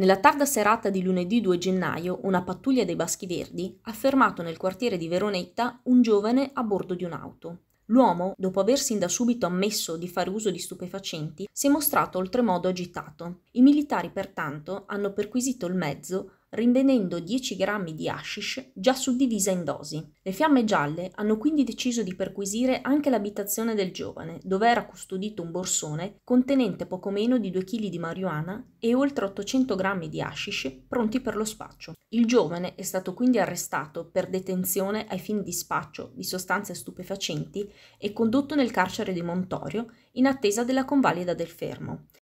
Nella tarda serata di lunedì 2 gennaio, una pattuglia dei Baschi Verdi ha fermato nel quartiere di Veronetta un giovane a bordo di un'auto. L'uomo, dopo aver sin da subito ammesso di fare uso di stupefacenti, si è mostrato oltremodo agitato. I militari, pertanto, hanno perquisito il mezzo rinvenendo 10 grammi di hashish già suddivisa in dosi. Le fiamme gialle hanno quindi deciso di perquisire anche l'abitazione del giovane, dove era custodito un borsone contenente poco meno di 2 kg di marijuana e oltre 800 grammi di hashish pronti per lo spaccio. Il giovane è stato quindi arrestato per detenzione ai fini di spaccio di sostanze stupefacenti e condotto nel carcere di Montorio in attesa della convalida del fermo.